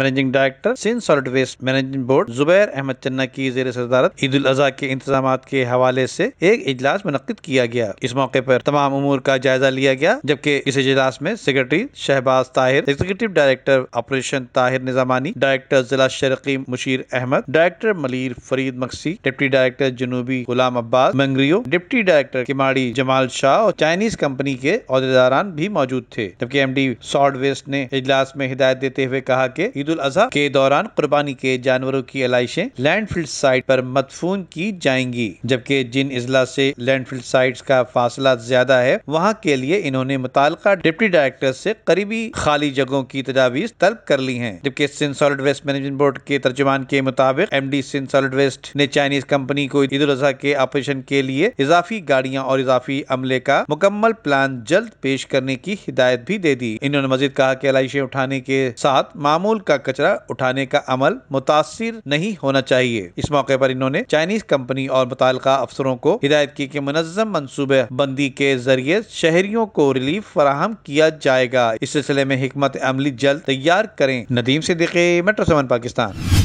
managing director Sindh solid waste management board Zubair Ahmed Channa की जेर सदारत ईद उल अजहा के इंतजाम के हवाले से एक इजलास मुनद किया गया इस मौके पर तमाम उमूर का जायजा लिया गया जबकि इस इजलास में secretary Shahbaz Tahir executive director operation Tahir Nizamani director जिला शरकी Mushir Ahmed director Malir Farid Maksi deputy director जनूबी गुलाम अब्बास मंगरियो डिप्टी डायरेक्टर किमाड़ी जमाल शाह और चाइनीज कंपनी के अहदेदारान भी मौजूद थे जबकि एम डी सॉल्ट वेस्ट ने इजलास में हिदायत देते हुए कहा की ईद उल अजहा के दौरान कुर्बानी के जानवरों की अलाइशें लैंडफिल्ड साइट पर मदफून की जाएंगी जबकि जिन अजला से लैंडफिल्ड साइट का फासला ज्यादा है वहाँ के लिए इन्होंने मुतल डिप्टी डायरेक्टर से करीबी खाली जगहों की तजावीज तलब कर ली है जबकि Sindh solid waste management board के तर्जमान के मुताबिक M D Sindh solid waste ने चाइनीज कंपनी को ईद उल अजहा के ऑपरेशन के लिए इजाफी गाड़ियाँ और इजाफी अमले का मुकम्मल प्लान जल्द पेश करने की हिदायत भी दे दी इन्होंने मजीद कहा की अलाइशें उठाने के साथ मामूल का कचरा उठाने का अमल मुतासर नहीं होना चाहिए इस मौके पर इन्होंने चाइनीज कंपनी और मुतल अफसरों को हिदायत की कि मनजम मनसूबे बंदी के जरिए शहरियों को रिलीफ फराहम किया जाएगा इस सिलसिले में हमत अमली जल्द तैयार करें नदीम देखे मेट्रो सेवन पाकिस्तान